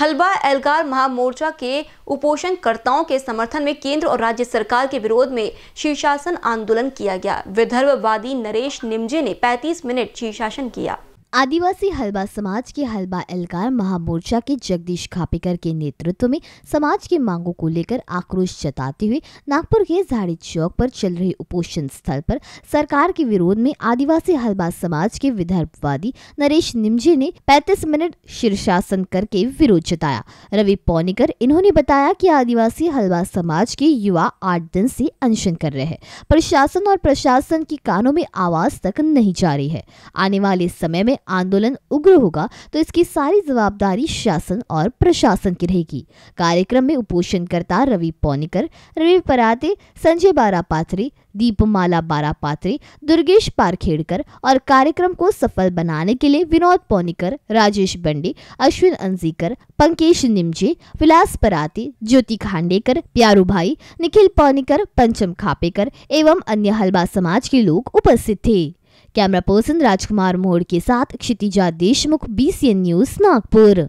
हलबा एलगार महामोर्चा के उपोषणकर्ताओं के समर्थन में केंद्र और राज्य सरकार के विरोध में शीर्षासन आंदोलन किया गया विदर्भवादी नरेश निमजे ने 35 मिनट शीर्षासन किया आदिवासी हलबा समाज के हलबा एलकार महामोर्चा के जगदीश खापेकर के नेतृत्व में समाज की मांगों को लेकर आक्रोश जताते हुए नागपुर के झाड़ी चौक पर चल रहे उपोषण स्थल पर सरकार के विरोध में आदिवासी हलबा समाज के विदर्भवादी नरेश निमजे ने 35 मिनट शीर्षासन करके विरोध जताया रवि पौनिकर इन्होंने बताया की आदिवासी हलबा समाज के युवा आठ दिन से अनशन कर रहे हैं प्रशासन और प्रशासन की कानों में आवाज तक नहीं जा रही है आने वाले समय में आंदोलन उग्र होगा तो इसकी सारी जवाबदारी शासन और प्रशासन की रहेगी कार्यक्रम में उपोषणकर्ता रवि पौनिकर रवि पराते संजय बारा दीपमाला बारा दुर्गेश पारखेड़कर और कार्यक्रम को सफल बनाने के लिए विनोद पौनिकर राजेश बंडे अश्विन अंजीकर पंकेश निमजे विलास पराते ज्योति खांडेकर प्यारू भाई निखिल पौनिकर पंचम खापेकर एवं अन्य हलवा समाज के लोग उपस्थित थे कैमरा पर्सन राजकुमार मोड़ के साथ क्षितिजा देशमुख बीसीएन न्यूज नागपुर